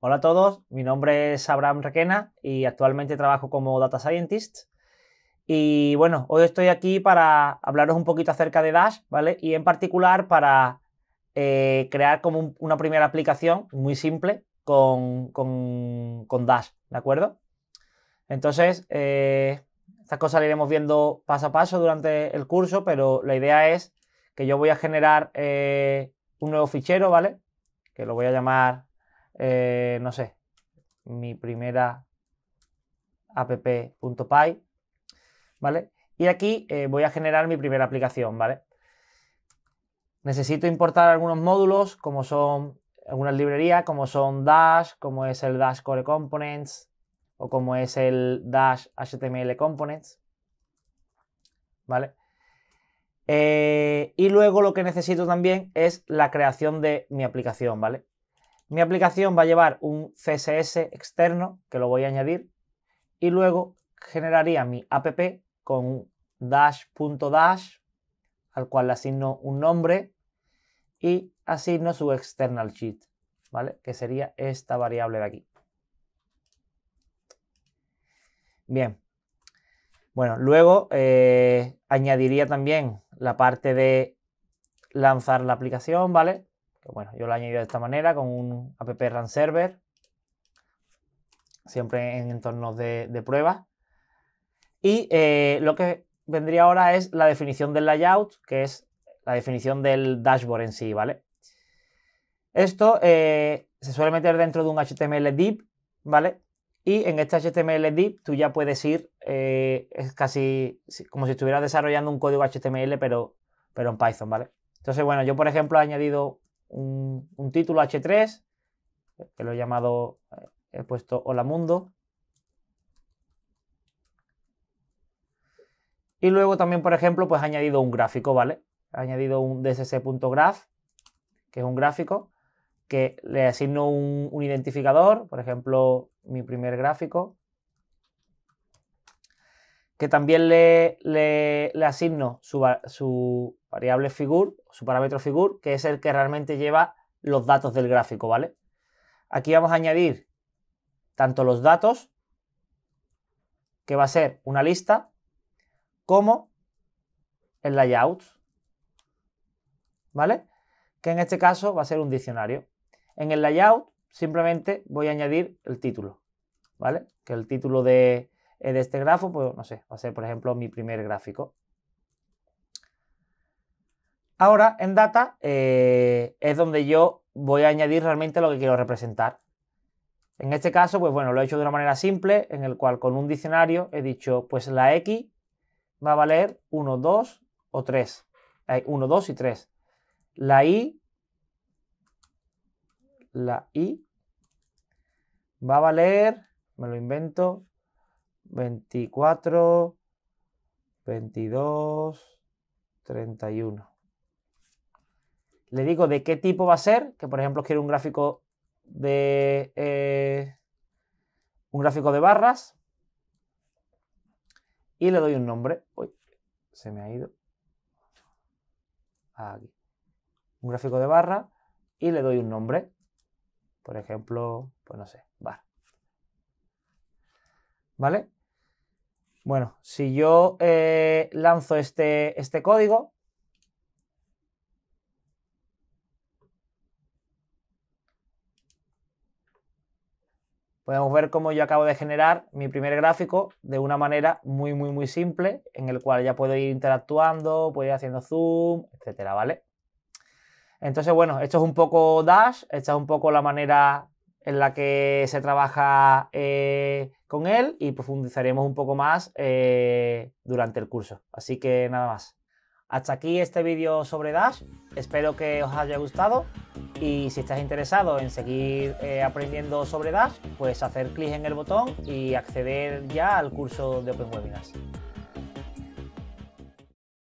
Hola a todos, mi nombre es Abraham Requena y actualmente trabajo como Data Scientist. Y bueno, hoy estoy aquí para hablaros un poquito acerca de Dash, ¿vale? Y en particular para eh, crear como una primera aplicación muy simple con, Dash, ¿de acuerdo? Entonces, eh, estas cosas las iremos viendo paso a paso durante el curso, pero la idea es que yo voy a generar eh, un nuevo fichero, ¿vale? Que lo voy a llamar eh, no sé, mi primera app.py, ¿vale? Y aquí eh, voy a generar mi primera aplicación, ¿vale? Necesito importar algunos módulos, como son algunas librerías, como son Dash, como es el Dash Core Components, o como es el Dash HTML Components, ¿vale? Eh, y luego lo que necesito también es la creación de mi aplicación, ¿vale? Mi aplicación va a llevar un CSS externo, que lo voy a añadir, y luego generaría mi app con dash.dash, al cual le asigno un nombre y asigno su external sheet, ¿vale? Que sería esta variable de aquí. Bien. Bueno, luego eh, añadiría también la parte de lanzar la aplicación, ¿vale? Pues bueno, yo lo he añadido de esta manera con un app run server, siempre en entornos de, de prueba. Y eh, lo que vendría ahora es la definición del layout, que es la definición del dashboard en sí, ¿vale? Esto eh, se suele meter dentro de un HTML div, ¿vale? Y en este HTML div tú ya puedes ir, eh, es casi como si estuvieras desarrollando un código HTML, pero, pero en Python, ¿vale? Entonces, bueno, yo por ejemplo he añadido un, título H3, que lo he llamado, eh, he puesto Hola Mundo. Y luego también, por ejemplo, pues he añadido un gráfico, ¿vale? He añadido un dsc.graph, que es un gráfico, que le asigno un, un identificador, por ejemplo, mi primer gráfico, que también le, asigno su, su, variable figure, su parámetro figure, que es el que realmente lleva los datos del gráfico, ¿vale? Aquí vamos a añadir tanto los datos, que va a ser una lista, como el layout, ¿vale? Que en este caso va a ser un diccionario. En el layout simplemente voy a añadir el título, ¿vale? Que el título de, de este grafo, pues no sé, va a ser por ejemplo mi primer gráfico. Ahora en data eh, es donde yo voy a añadir realmente lo que quiero representar. En este caso, pues bueno, lo he hecho de una manera simple, en el cual con un diccionario he dicho, pues la X va a valer 1, 2 o 3. hay 1, 2 y 3. La Y, la Y va a valer, me lo invento, 24, 22, 31. Le digo de qué tipo va a ser, que por ejemplo quiero un gráfico de eh, un gráfico de barras y le doy un nombre. Uy, se me ha ido. Aquí. Un gráfico de barra y le doy un nombre. Por ejemplo, pues no sé, bar ¿Vale? Bueno, si yo eh, lanzo este, este código, podemos ver cómo yo acabo de generar mi primer gráfico de una manera muy, muy, muy simple, en el cual ya puedo ir interactuando, puedo ir haciendo zoom, etcétera, ¿vale? Entonces, bueno, esto es un poco Dash, esta es un poco la manera en la que se trabaja eh, con él y profundizaremos un poco más eh, durante el curso. Así que nada más. Hasta aquí este vídeo sobre Dash, espero que os haya gustado y si estás interesado en seguir eh, aprendiendo sobre Dash, pues hacer clic en el botón y acceder ya al curso de Open Webinars.